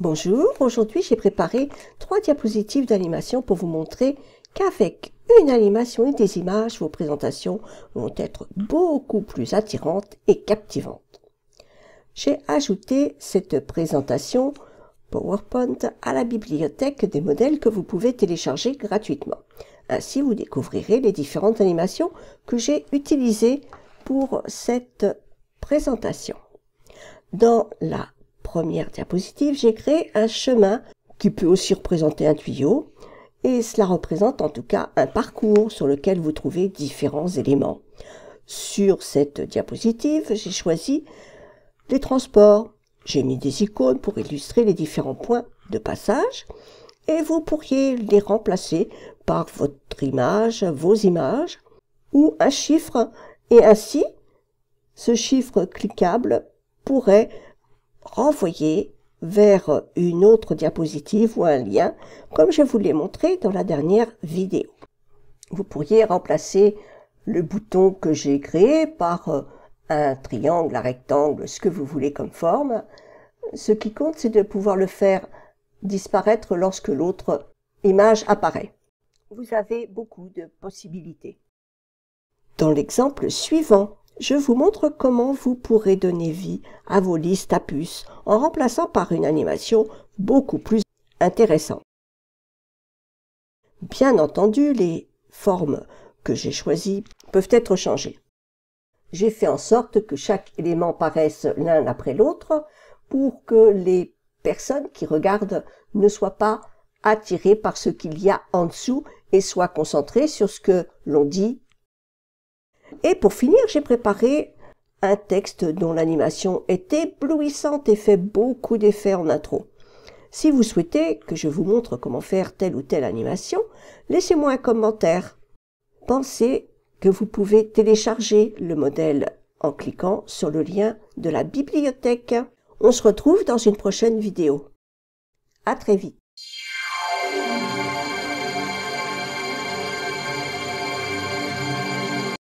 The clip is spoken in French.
Bonjour, aujourd'hui j'ai préparé trois diapositives d'animation pour vous montrer qu'avec une animation et des images, vos présentations vont être beaucoup plus attirantes et captivantes. J'ai ajouté cette présentation PowerPoint à la bibliothèque des modèles que vous pouvez télécharger gratuitement. Ainsi, vous découvrirez les différentes animations que j'ai utilisées pour cette présentation. Dans la diapositive, j'ai créé un chemin qui peut aussi représenter un tuyau, et cela représente en tout cas un parcours sur lequel vous trouvez différents éléments. Sur cette diapositive, j'ai choisi les transports. J'ai mis des icônes pour illustrer les différents points de passage et vous pourriez les remplacer par votre image, vos images ou un chiffre et ainsi ce chiffre cliquable pourrait renvoyer vers une autre diapositive ou un lien, comme je vous l'ai montré dans la dernière vidéo. Vous pourriez remplacer le bouton que j'ai créé par un triangle, un rectangle, ce que vous voulez comme forme. Ce qui compte, c'est de pouvoir le faire disparaître lorsque l'autre image apparaît. Vous avez beaucoup de possibilités. Dans l'exemple suivant, je vous montre comment vous pourrez donner vie à vos listes à puces en remplaçant par une animation beaucoup plus intéressante. Bien entendu, les formes que j'ai choisies peuvent être changées. J'ai fait en sorte que chaque élément paraisse l'un après l'autre pour que les personnes qui regardent ne soient pas attirées par ce qu'il y a en dessous et soient concentrées sur ce que l'on dit et pour finir, j'ai préparé un texte dont l'animation est éblouissante et fait beaucoup d'effets en intro. Si vous souhaitez que je vous montre comment faire telle ou telle animation, laissez-moi un commentaire. Pensez que vous pouvez télécharger le modèle en cliquant sur le lien de la bibliothèque. On se retrouve dans une prochaine vidéo. À très vite.